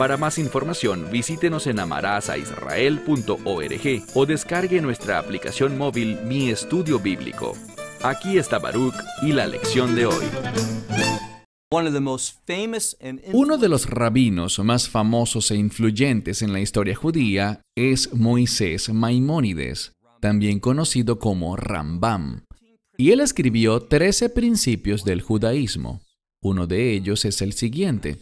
Para más información, visítenos en amarazaisrael.org o descargue nuestra aplicación móvil Mi Estudio Bíblico. Aquí está Baruch y la lección de hoy. Uno de los rabinos más famosos e influyentes en la historia judía es Moisés Maimónides, también conocido como Rambam, y él escribió 13 principios del judaísmo. Uno de ellos es el siguiente.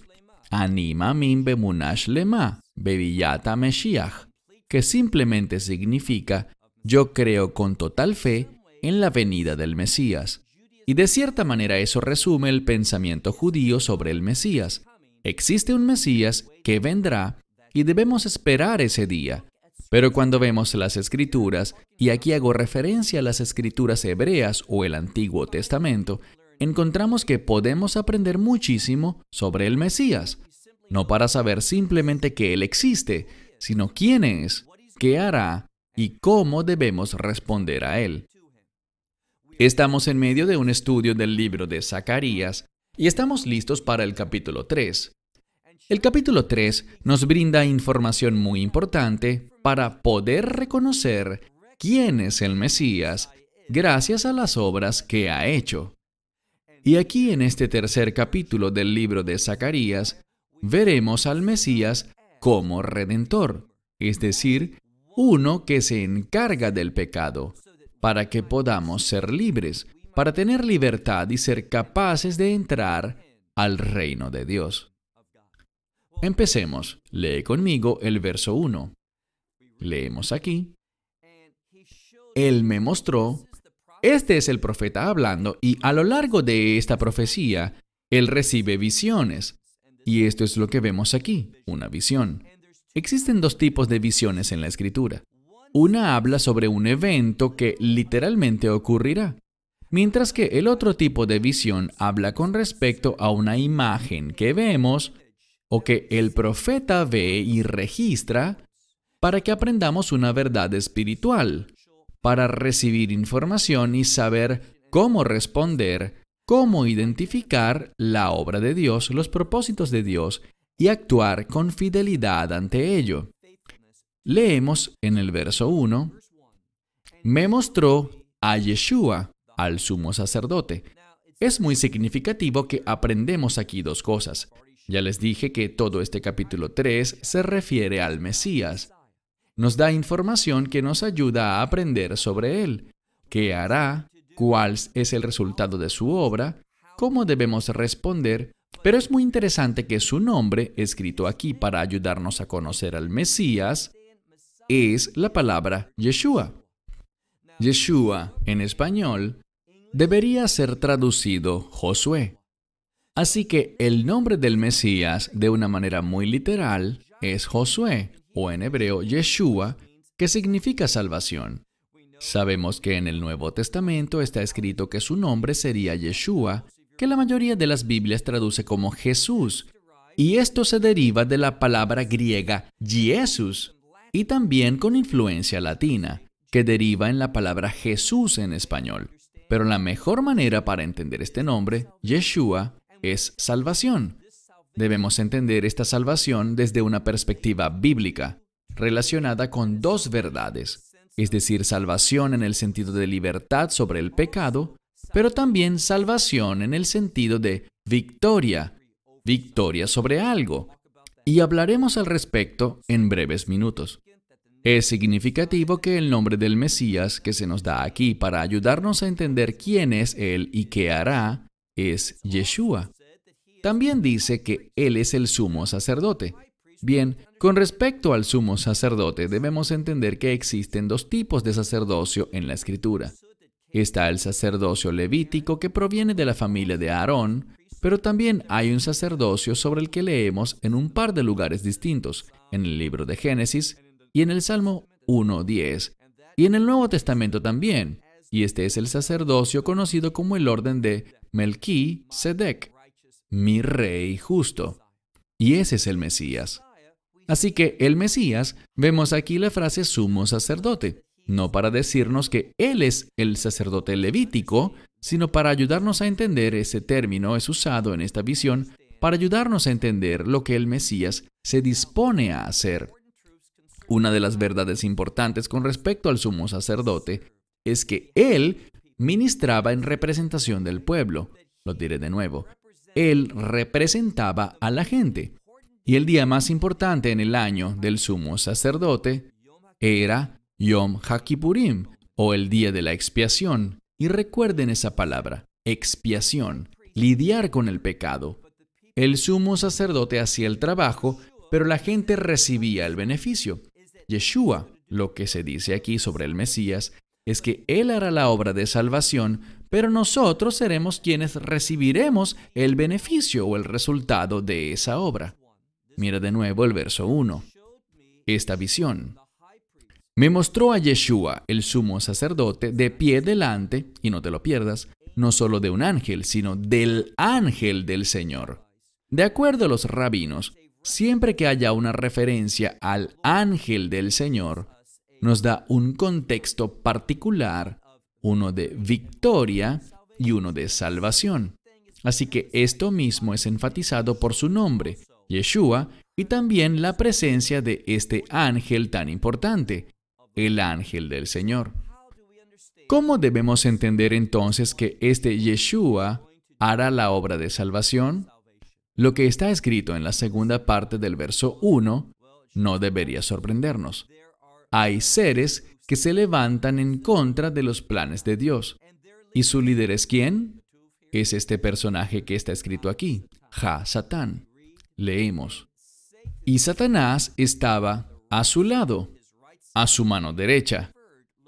Anima Min Bemunash Lema, Bebiyata Meshiach, que simplemente significa yo creo con total fe en la venida del Mesías. Y de cierta manera eso resume el pensamiento judío sobre el Mesías. Existe un Mesías que vendrá y debemos esperar ese día. Pero cuando vemos las escrituras, y aquí hago referencia a las escrituras hebreas o el Antiguo Testamento, encontramos que podemos aprender muchísimo sobre el Mesías, no para saber simplemente que Él existe, sino quién es, qué hará y cómo debemos responder a Él. Estamos en medio de un estudio del libro de Zacarías y estamos listos para el capítulo 3. El capítulo 3 nos brinda información muy importante para poder reconocer quién es el Mesías gracias a las obras que ha hecho. Y aquí en este tercer capítulo del libro de Zacarías, veremos al Mesías como redentor, es decir, uno que se encarga del pecado, para que podamos ser libres, para tener libertad y ser capaces de entrar al reino de Dios. Empecemos. Lee conmigo el verso 1. Leemos aquí. Él me mostró este es el profeta hablando y a lo largo de esta profecía, él recibe visiones. Y esto es lo que vemos aquí, una visión. Existen dos tipos de visiones en la escritura. Una habla sobre un evento que literalmente ocurrirá, mientras que el otro tipo de visión habla con respecto a una imagen que vemos o que el profeta ve y registra para que aprendamos una verdad espiritual para recibir información y saber cómo responder, cómo identificar la obra de Dios, los propósitos de Dios y actuar con fidelidad ante ello. Leemos en el verso 1, me mostró a Yeshua, al sumo sacerdote. Es muy significativo que aprendemos aquí dos cosas. Ya les dije que todo este capítulo 3 se refiere al Mesías, nos da información que nos ayuda a aprender sobre Él, qué hará, cuál es el resultado de su obra, cómo debemos responder, pero es muy interesante que su nombre, escrito aquí para ayudarnos a conocer al Mesías, es la palabra Yeshua. Yeshua, en español, debería ser traducido Josué. Así que el nombre del Mesías, de una manera muy literal, es Josué, o en hebreo Yeshua, que significa salvación. Sabemos que en el Nuevo Testamento está escrito que su nombre sería Yeshua, que la mayoría de las Biblias traduce como Jesús, y esto se deriva de la palabra griega Jesus, y también con influencia latina, que deriva en la palabra Jesús en español. Pero la mejor manera para entender este nombre, Yeshua, es salvación. Debemos entender esta salvación desde una perspectiva bíblica, relacionada con dos verdades, es decir, salvación en el sentido de libertad sobre el pecado, pero también salvación en el sentido de victoria, victoria sobre algo. Y hablaremos al respecto en breves minutos. Es significativo que el nombre del Mesías que se nos da aquí para ayudarnos a entender quién es Él y qué hará es Yeshua. También dice que Él es el sumo sacerdote. Bien, con respecto al sumo sacerdote, debemos entender que existen dos tipos de sacerdocio en la escritura. Está el sacerdocio levítico que proviene de la familia de Aarón, pero también hay un sacerdocio sobre el que leemos en un par de lugares distintos, en el libro de Génesis y en el Salmo 1.10, y en el Nuevo Testamento también, y este es el sacerdocio conocido como el orden de Melquisedec mi rey justo. Y ese es el Mesías. Así que el Mesías, vemos aquí la frase sumo sacerdote, no para decirnos que Él es el sacerdote levítico, sino para ayudarnos a entender ese término es usado en esta visión para ayudarnos a entender lo que el Mesías se dispone a hacer. Una de las verdades importantes con respecto al sumo sacerdote es que Él ministraba en representación del pueblo. Lo diré de nuevo. Él representaba a la gente. Y el día más importante en el año del sumo sacerdote era Yom Hakipurim, o el día de la expiación. Y recuerden esa palabra, expiación, lidiar con el pecado. El sumo sacerdote hacía el trabajo, pero la gente recibía el beneficio. Yeshua, lo que se dice aquí sobre el Mesías, es que Él hará la obra de salvación pero nosotros seremos quienes recibiremos el beneficio o el resultado de esa obra. Mira de nuevo el verso 1. Esta visión. Me mostró a Yeshua, el sumo sacerdote, de pie delante, y no te lo pierdas, no solo de un ángel, sino del ángel del Señor. De acuerdo a los rabinos, siempre que haya una referencia al ángel del Señor, nos da un contexto particular uno de victoria y uno de salvación. Así que esto mismo es enfatizado por su nombre, Yeshua, y también la presencia de este ángel tan importante, el ángel del Señor. ¿Cómo debemos entender entonces que este Yeshua hará la obra de salvación? Lo que está escrito en la segunda parte del verso 1 no debería sorprendernos. Hay seres que se levantan en contra de los planes de Dios. ¿Y su líder es quién? Es este personaje que está escrito aquí, Ja Satán. Leemos. Y Satanás estaba a su lado, a su mano derecha,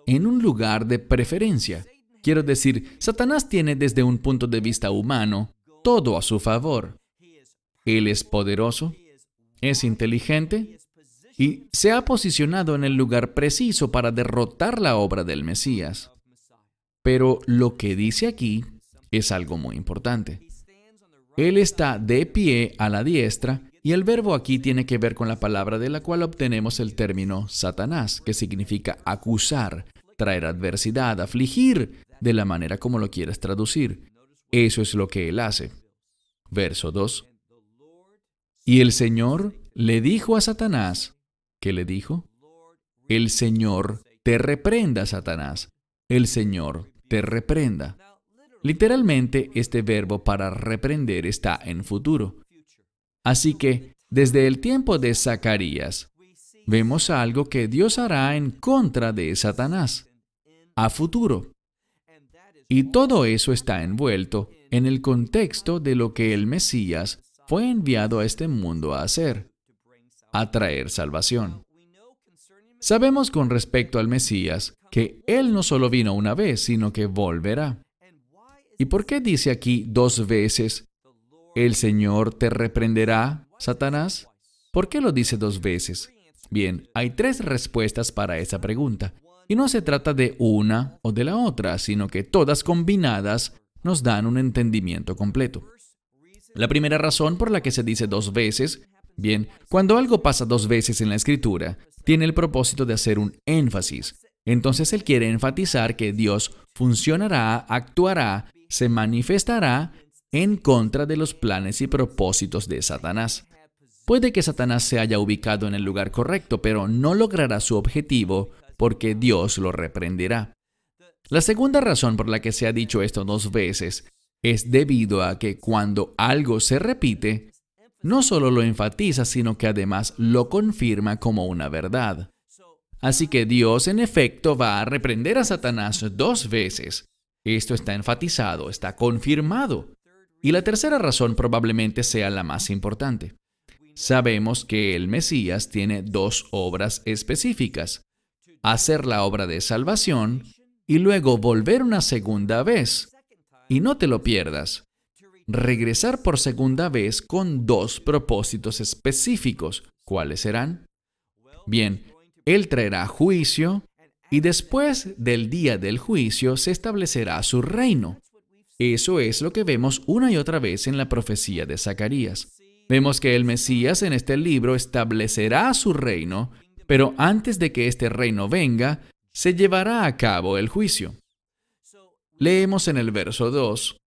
en un lugar de preferencia. Quiero decir, Satanás tiene desde un punto de vista humano todo a su favor. Él es poderoso, es inteligente, y se ha posicionado en el lugar preciso para derrotar la obra del Mesías. Pero lo que dice aquí es algo muy importante. Él está de pie a la diestra y el verbo aquí tiene que ver con la palabra de la cual obtenemos el término Satanás, que significa acusar, traer adversidad, afligir, de la manera como lo quieras traducir. Eso es lo que él hace. Verso 2. Y el Señor le dijo a Satanás, ¿Qué le dijo? El Señor te reprenda, Satanás. El Señor te reprenda. Literalmente, este verbo para reprender está en futuro. Así que, desde el tiempo de Zacarías, vemos algo que Dios hará en contra de Satanás, a futuro. Y todo eso está envuelto en el contexto de lo que el Mesías fue enviado a este mundo a hacer a traer salvación. Sabemos con respecto al Mesías que Él no solo vino una vez, sino que volverá. ¿Y por qué dice aquí dos veces, el Señor te reprenderá, Satanás? ¿Por qué lo dice dos veces? Bien, hay tres respuestas para esa pregunta. Y no se trata de una o de la otra, sino que todas combinadas nos dan un entendimiento completo. La primera razón por la que se dice dos veces Bien, cuando algo pasa dos veces en la escritura, tiene el propósito de hacer un énfasis. Entonces él quiere enfatizar que Dios funcionará, actuará, se manifestará en contra de los planes y propósitos de Satanás. Puede que Satanás se haya ubicado en el lugar correcto, pero no logrará su objetivo porque Dios lo reprenderá. La segunda razón por la que se ha dicho esto dos veces es debido a que cuando algo se repite, no solo lo enfatiza, sino que además lo confirma como una verdad. Así que Dios en efecto va a reprender a Satanás dos veces. Esto está enfatizado, está confirmado. Y la tercera razón probablemente sea la más importante. Sabemos que el Mesías tiene dos obras específicas. Hacer la obra de salvación y luego volver una segunda vez. Y no te lo pierdas regresar por segunda vez con dos propósitos específicos. ¿Cuáles serán? Bien, Él traerá juicio y después del día del juicio se establecerá su reino. Eso es lo que vemos una y otra vez en la profecía de Zacarías. Vemos que el Mesías en este libro establecerá su reino, pero antes de que este reino venga, se llevará a cabo el juicio. Leemos en el verso 2,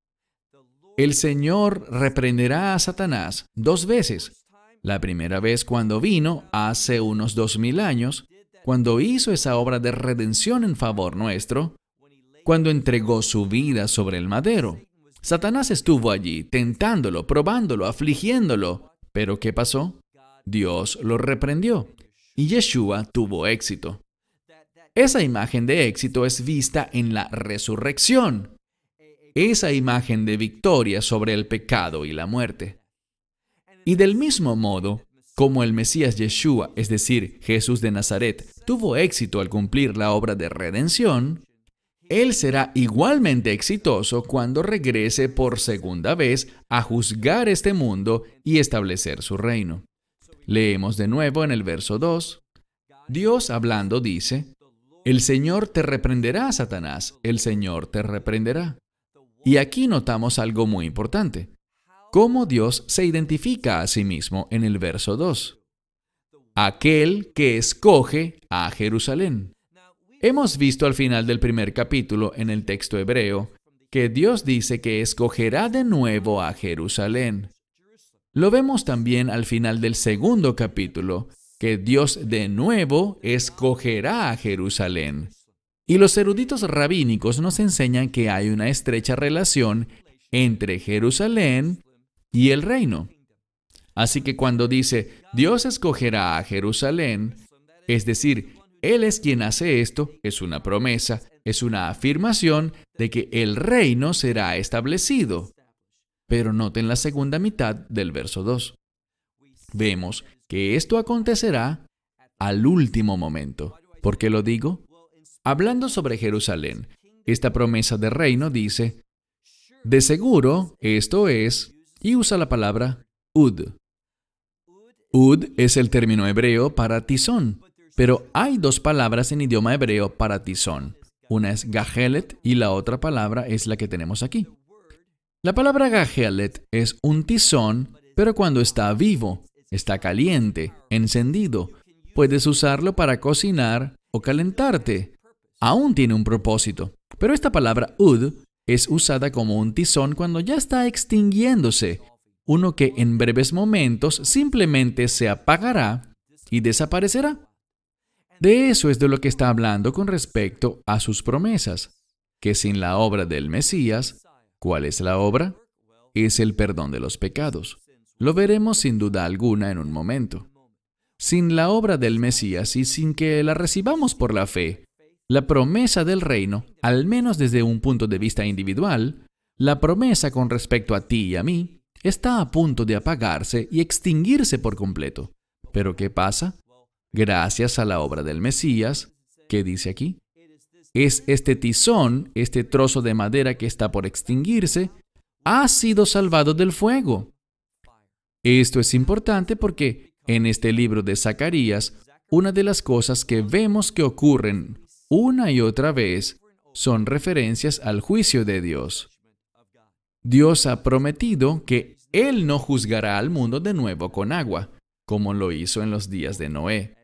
el Señor reprenderá a Satanás dos veces. La primera vez cuando vino, hace unos dos mil años, cuando hizo esa obra de redención en favor nuestro, cuando entregó su vida sobre el madero. Satanás estuvo allí, tentándolo, probándolo, afligiéndolo. Pero ¿qué pasó? Dios lo reprendió y Yeshua tuvo éxito. Esa imagen de éxito es vista en la resurrección esa imagen de victoria sobre el pecado y la muerte. Y del mismo modo, como el Mesías Yeshua, es decir, Jesús de Nazaret, tuvo éxito al cumplir la obra de redención, Él será igualmente exitoso cuando regrese por segunda vez a juzgar este mundo y establecer su reino. Leemos de nuevo en el verso 2. Dios hablando dice, El Señor te reprenderá, Satanás, el Señor te reprenderá. Y aquí notamos algo muy importante. Cómo Dios se identifica a sí mismo en el verso 2. Aquel que escoge a Jerusalén. Hemos visto al final del primer capítulo en el texto hebreo que Dios dice que escogerá de nuevo a Jerusalén. Lo vemos también al final del segundo capítulo, que Dios de nuevo escogerá a Jerusalén. Y los eruditos rabínicos nos enseñan que hay una estrecha relación entre Jerusalén y el reino. Así que cuando dice, Dios escogerá a Jerusalén, es decir, Él es quien hace esto, es una promesa, es una afirmación de que el reino será establecido. Pero noten la segunda mitad del verso 2. Vemos que esto acontecerá al último momento. ¿Por qué lo digo? Hablando sobre Jerusalén, esta promesa de reino dice, de seguro, esto es, y usa la palabra ud. Ud es el término hebreo para tizón, pero hay dos palabras en idioma hebreo para tizón. Una es gahelet y la otra palabra es la que tenemos aquí. La palabra gahelet es un tizón, pero cuando está vivo, está caliente, encendido. Puedes usarlo para cocinar o calentarte aún tiene un propósito. Pero esta palabra ud es usada como un tizón cuando ya está extinguiéndose, uno que en breves momentos simplemente se apagará y desaparecerá. De eso es de lo que está hablando con respecto a sus promesas, que sin la obra del Mesías, ¿cuál es la obra? Es el perdón de los pecados. Lo veremos sin duda alguna en un momento. Sin la obra del Mesías y sin que la recibamos por la fe, la promesa del reino, al menos desde un punto de vista individual, la promesa con respecto a ti y a mí, está a punto de apagarse y extinguirse por completo. Pero ¿qué pasa? Gracias a la obra del Mesías, ¿qué dice aquí? Es este tizón, este trozo de madera que está por extinguirse, ha sido salvado del fuego. Esto es importante porque en este libro de Zacarías, una de las cosas que vemos que ocurren una y otra vez son referencias al juicio de Dios. Dios ha prometido que Él no juzgará al mundo de nuevo con agua, como lo hizo en los días de Noé.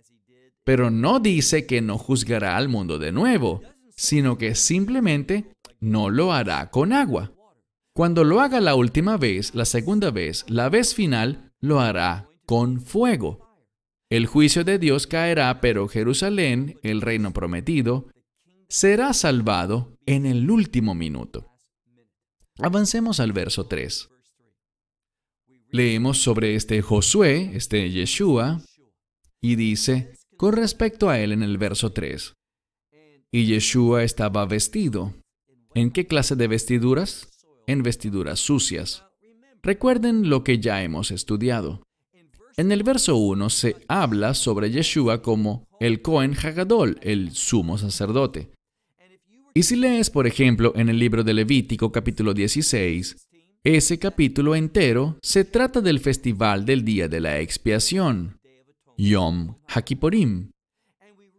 Pero no dice que no juzgará al mundo de nuevo, sino que simplemente no lo hará con agua. Cuando lo haga la última vez, la segunda vez, la vez final, lo hará con fuego. El juicio de Dios caerá, pero Jerusalén, el reino prometido, será salvado en el último minuto. Avancemos al verso 3. Leemos sobre este Josué, este Yeshua, y dice, con respecto a él en el verso 3, y Yeshua estaba vestido. ¿En qué clase de vestiduras? En vestiduras sucias. Recuerden lo que ya hemos estudiado. En el verso 1 se habla sobre Yeshua como el Cohen Hagadol, el sumo sacerdote. Y si lees, por ejemplo, en el libro de Levítico capítulo 16, ese capítulo entero se trata del festival del día de la expiación, Yom Hakiporim.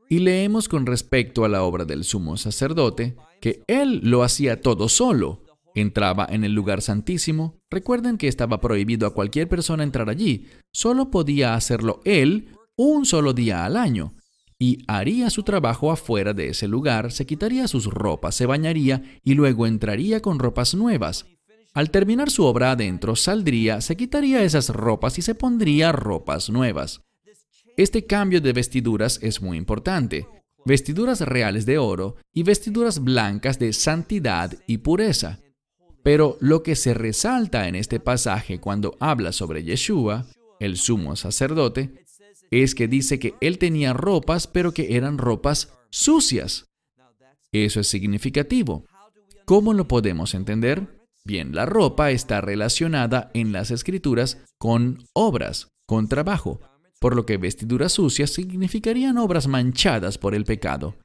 Y leemos con respecto a la obra del sumo sacerdote que él lo hacía todo solo, Entraba en el lugar santísimo. Recuerden que estaba prohibido a cualquier persona entrar allí. Solo podía hacerlo él un solo día al año. Y haría su trabajo afuera de ese lugar, se quitaría sus ropas, se bañaría y luego entraría con ropas nuevas. Al terminar su obra adentro, saldría, se quitaría esas ropas y se pondría ropas nuevas. Este cambio de vestiduras es muy importante. Vestiduras reales de oro y vestiduras blancas de santidad y pureza. Pero lo que se resalta en este pasaje cuando habla sobre Yeshua, el sumo sacerdote, es que dice que él tenía ropas, pero que eran ropas sucias. Eso es significativo. ¿Cómo lo podemos entender? Bien, la ropa está relacionada en las escrituras con obras, con trabajo, por lo que vestiduras sucias significarían obras manchadas por el pecado.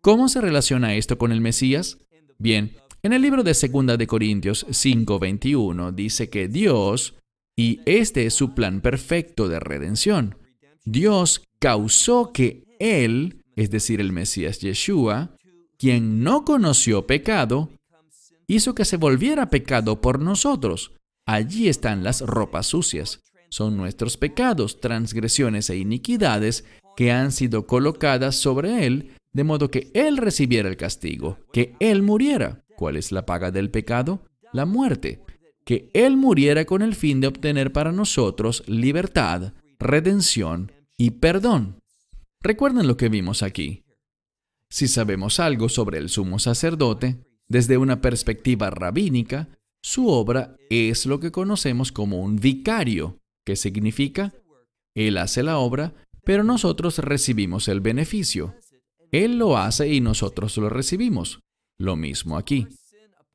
¿Cómo se relaciona esto con el Mesías? Bien, en el libro de 2 de Corintios 5:21 dice que Dios, y este es su plan perfecto de redención, Dios causó que Él, es decir, el Mesías Yeshua, quien no conoció pecado, hizo que se volviera pecado por nosotros. Allí están las ropas sucias. Son nuestros pecados, transgresiones e iniquidades que han sido colocadas sobre Él, de modo que Él recibiera el castigo, que Él muriera. ¿Cuál es la paga del pecado? La muerte. Que Él muriera con el fin de obtener para nosotros libertad, redención y perdón. Recuerden lo que vimos aquí. Si sabemos algo sobre el sumo sacerdote, desde una perspectiva rabínica, su obra es lo que conocemos como un vicario, que significa, Él hace la obra, pero nosotros recibimos el beneficio. Él lo hace y nosotros lo recibimos. Lo mismo aquí.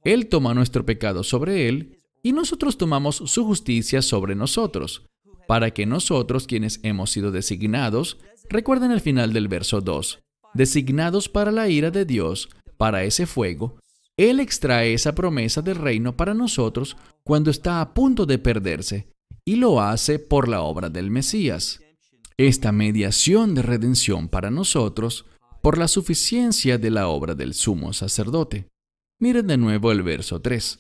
Él toma nuestro pecado sobre Él y nosotros tomamos su justicia sobre nosotros, para que nosotros quienes hemos sido designados, recuerden el final del verso 2, designados para la ira de Dios, para ese fuego, Él extrae esa promesa del reino para nosotros cuando está a punto de perderse, y lo hace por la obra del Mesías. Esta mediación de redención para nosotros por la suficiencia de la obra del sumo sacerdote. Miren de nuevo el verso 3.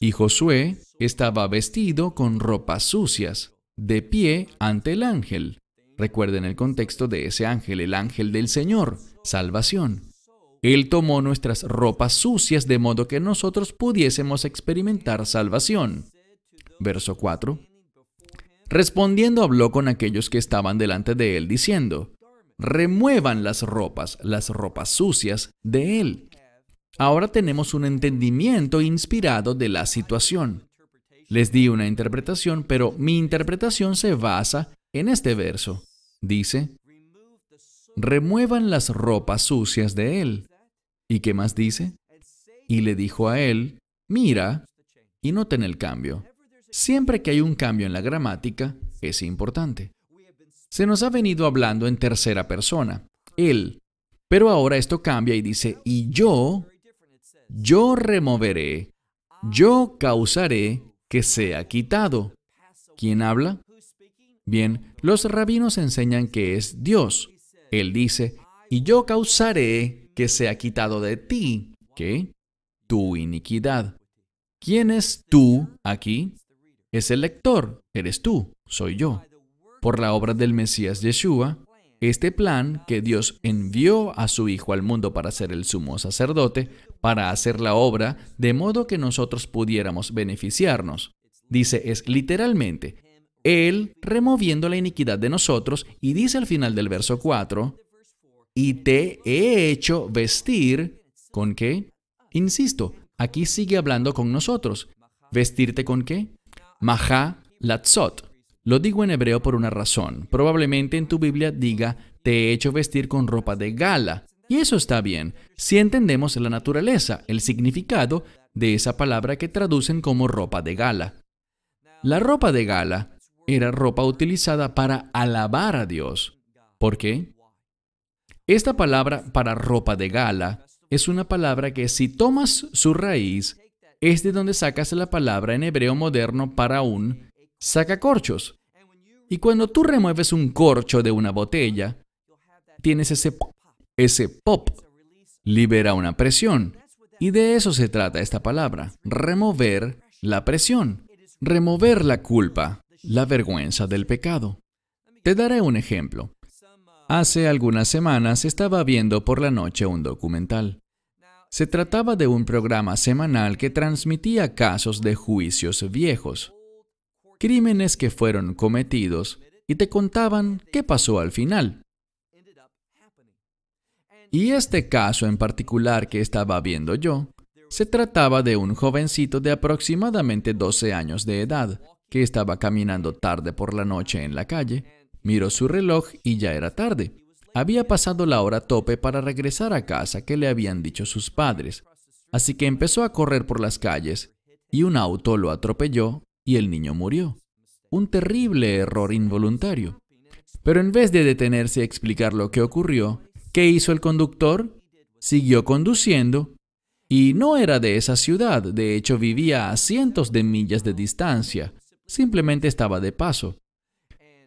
Y Josué estaba vestido con ropas sucias, de pie ante el ángel. Recuerden el contexto de ese ángel, el ángel del Señor, salvación. Él tomó nuestras ropas sucias de modo que nosotros pudiésemos experimentar salvación. Verso 4. Respondiendo habló con aquellos que estaban delante de él, diciendo, remuevan las ropas, las ropas sucias, de él. Ahora tenemos un entendimiento inspirado de la situación. Les di una interpretación, pero mi interpretación se basa en este verso. Dice, remuevan las ropas sucias de él. ¿Y qué más dice? Y le dijo a él, mira y noten el cambio. Siempre que hay un cambio en la gramática, es importante. Se nos ha venido hablando en tercera persona, él. Pero ahora esto cambia y dice, y yo, yo removeré, yo causaré que sea quitado. ¿Quién habla? Bien, los rabinos enseñan que es Dios. Él dice, y yo causaré que sea quitado de ti, ¿qué? Tu iniquidad. ¿Quién es tú aquí? Es el lector, eres tú, soy yo por la obra del Mesías Yeshua, este plan que Dios envió a su Hijo al mundo para ser el sumo sacerdote, para hacer la obra de modo que nosotros pudiéramos beneficiarnos. Dice, es literalmente, Él removiendo la iniquidad de nosotros y dice al final del verso 4, y te he hecho vestir con qué? Insisto, aquí sigue hablando con nosotros. ¿Vestirte con qué? maha Latzot, lo digo en hebreo por una razón. Probablemente en tu Biblia diga, te he hecho vestir con ropa de gala. Y eso está bien, si entendemos la naturaleza, el significado de esa palabra que traducen como ropa de gala. La ropa de gala era ropa utilizada para alabar a Dios. ¿Por qué? Esta palabra para ropa de gala es una palabra que si tomas su raíz, es de donde sacas la palabra en hebreo moderno para un sacacorchos, y cuando tú remueves un corcho de una botella, tienes ese pop. Ese pop libera una presión. Y de eso se trata esta palabra, remover la presión, remover la culpa, la vergüenza del pecado. Te daré un ejemplo. Hace algunas semanas estaba viendo por la noche un documental. Se trataba de un programa semanal que transmitía casos de juicios viejos crímenes que fueron cometidos y te contaban qué pasó al final. Y este caso en particular que estaba viendo yo, se trataba de un jovencito de aproximadamente 12 años de edad, que estaba caminando tarde por la noche en la calle, miró su reloj y ya era tarde. Había pasado la hora tope para regresar a casa que le habían dicho sus padres, así que empezó a correr por las calles y un auto lo atropelló y el niño murió. Un terrible error involuntario. Pero en vez de detenerse a explicar lo que ocurrió, ¿qué hizo el conductor? Siguió conduciendo y no era de esa ciudad, de hecho vivía a cientos de millas de distancia, simplemente estaba de paso.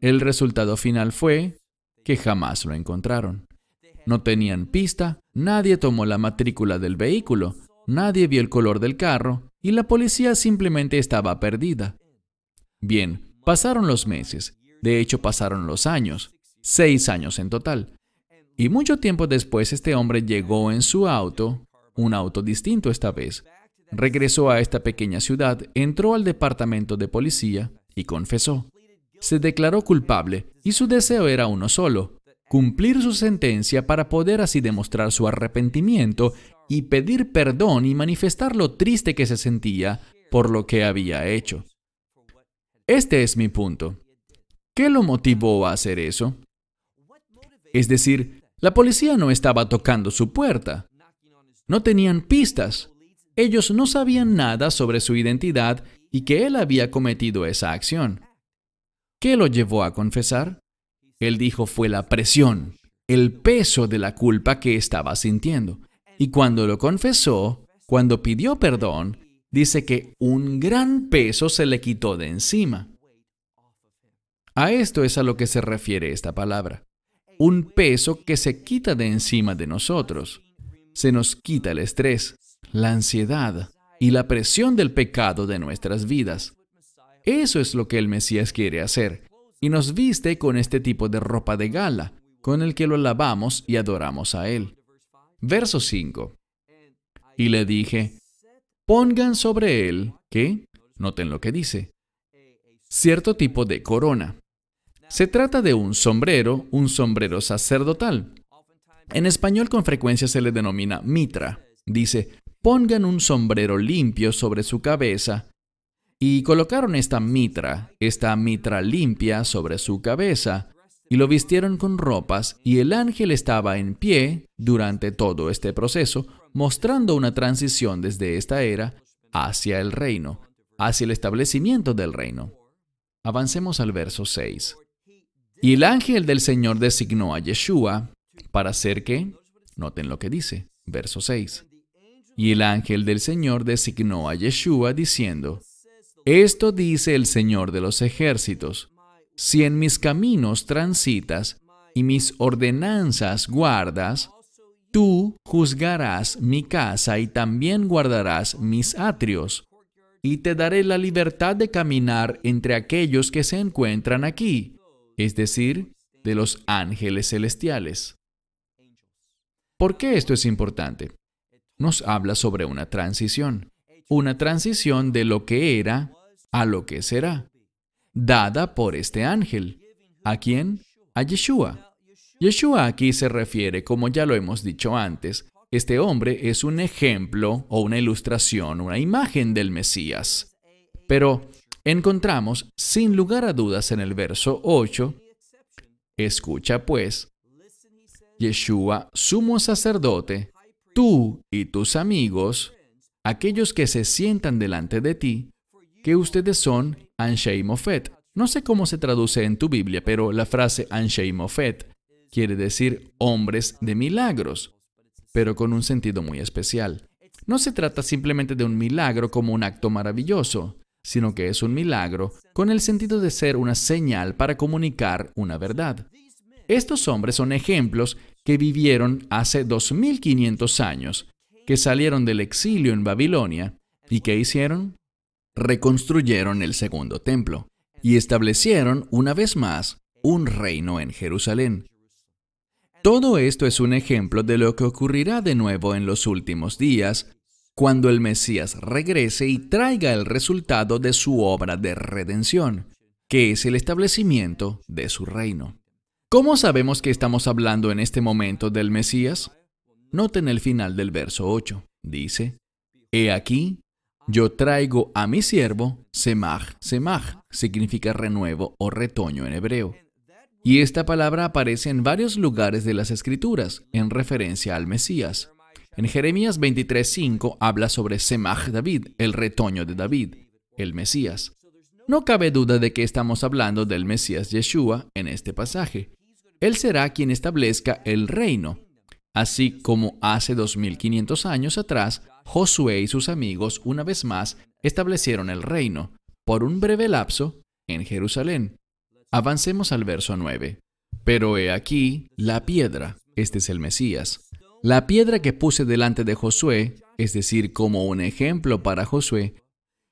El resultado final fue que jamás lo encontraron. No tenían pista, nadie tomó la matrícula del vehículo, nadie vio el color del carro, y la policía simplemente estaba perdida. Bien, pasaron los meses, de hecho pasaron los años, seis años en total. Y mucho tiempo después este hombre llegó en su auto, un auto distinto esta vez, regresó a esta pequeña ciudad, entró al departamento de policía y confesó. Se declaró culpable y su deseo era uno solo, cumplir su sentencia para poder así demostrar su arrepentimiento y pedir perdón y manifestar lo triste que se sentía por lo que había hecho. Este es mi punto. ¿Qué lo motivó a hacer eso? Es decir, la policía no estaba tocando su puerta. No tenían pistas. Ellos no sabían nada sobre su identidad y que él había cometido esa acción. ¿Qué lo llevó a confesar? Él dijo fue la presión, el peso de la culpa que estaba sintiendo. Y cuando lo confesó, cuando pidió perdón, dice que un gran peso se le quitó de encima. A esto es a lo que se refiere esta palabra. Un peso que se quita de encima de nosotros. Se nos quita el estrés, la ansiedad y la presión del pecado de nuestras vidas. Eso es lo que el Mesías quiere hacer. Y nos viste con este tipo de ropa de gala, con el que lo alabamos y adoramos a Él. Verso 5. Y le dije, pongan sobre él, que, noten lo que dice, cierto tipo de corona. Se trata de un sombrero, un sombrero sacerdotal. En español con frecuencia se le denomina mitra. Dice, pongan un sombrero limpio sobre su cabeza. Y colocaron esta mitra, esta mitra limpia sobre su cabeza, y lo vistieron con ropas, y el ángel estaba en pie durante todo este proceso, mostrando una transición desde esta era hacia el reino, hacia el establecimiento del reino. Avancemos al verso 6. Y el ángel del Señor designó a Yeshua para hacer que, noten lo que dice, verso 6. Y el ángel del Señor designó a Yeshua diciendo, Esto dice el Señor de los ejércitos, si en mis caminos transitas y mis ordenanzas guardas, tú juzgarás mi casa y también guardarás mis atrios, y te daré la libertad de caminar entre aquellos que se encuentran aquí, es decir, de los ángeles celestiales. ¿Por qué esto es importante? Nos habla sobre una transición, una transición de lo que era a lo que será dada por este ángel. ¿A quién? A Yeshua. Yeshua aquí se refiere, como ya lo hemos dicho antes, este hombre es un ejemplo o una ilustración, una imagen del Mesías. Pero encontramos, sin lugar a dudas, en el verso 8, escucha pues, Yeshua, sumo sacerdote, tú y tus amigos, aquellos que se sientan delante de ti, que ustedes son Anshei Mofet. No sé cómo se traduce en tu Biblia, pero la frase Anshei Mofet quiere decir hombres de milagros, pero con un sentido muy especial. No se trata simplemente de un milagro como un acto maravilloso, sino que es un milagro con el sentido de ser una señal para comunicar una verdad. Estos hombres son ejemplos que vivieron hace 2500 años, que salieron del exilio en Babilonia y que hicieron reconstruyeron el segundo templo y establecieron una vez más un reino en Jerusalén. Todo esto es un ejemplo de lo que ocurrirá de nuevo en los últimos días, cuando el Mesías regrese y traiga el resultado de su obra de redención, que es el establecimiento de su reino. ¿Cómo sabemos que estamos hablando en este momento del Mesías? Noten el final del verso 8. Dice, He aquí, yo traigo a mi siervo, semaj, semaj, significa renuevo o retoño en hebreo. Y esta palabra aparece en varios lugares de las Escrituras, en referencia al Mesías. En Jeremías 23:5 habla sobre Semaj David, el retoño de David, el Mesías. No cabe duda de que estamos hablando del Mesías Yeshua en este pasaje. Él será quien establezca el reino, así como hace 2500 años atrás Josué y sus amigos una vez más establecieron el reino, por un breve lapso, en Jerusalén. Avancemos al verso 9. Pero he aquí la piedra, este es el Mesías. La piedra que puse delante de Josué, es decir, como un ejemplo para Josué,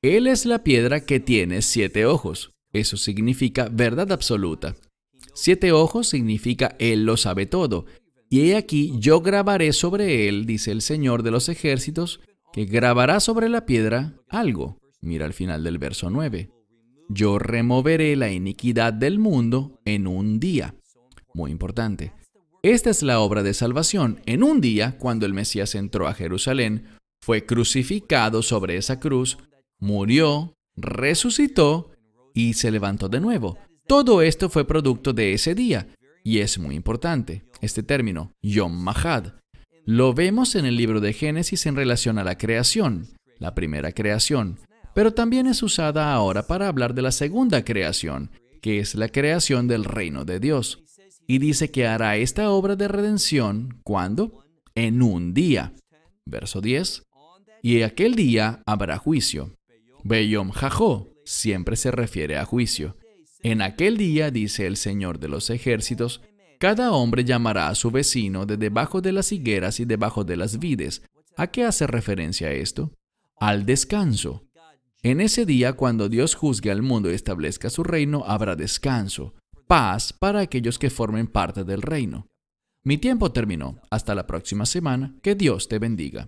él es la piedra que tiene siete ojos. Eso significa verdad absoluta. Siete ojos significa Él lo sabe todo. Y he aquí, yo grabaré sobre él, dice el Señor de los ejércitos, que grabará sobre la piedra algo. Mira al final del verso 9. Yo removeré la iniquidad del mundo en un día. Muy importante. Esta es la obra de salvación. En un día, cuando el Mesías entró a Jerusalén, fue crucificado sobre esa cruz, murió, resucitó y se levantó de nuevo. Todo esto fue producto de ese día y es muy importante este término, Yom Mahad. Lo vemos en el libro de Génesis en relación a la creación, la primera creación, pero también es usada ahora para hablar de la segunda creación, que es la creación del reino de Dios. Y dice que hará esta obra de redención, cuando En un día. Verso 10. Y aquel día habrá juicio. Beyom Jajó siempre se refiere a juicio. En aquel día, dice el Señor de los ejércitos, cada hombre llamará a su vecino de debajo de las higueras y debajo de las vides. ¿A qué hace referencia esto? Al descanso. En ese día, cuando Dios juzgue al mundo y establezca su reino, habrá descanso, paz para aquellos que formen parte del reino. Mi tiempo terminó. Hasta la próxima semana. Que Dios te bendiga.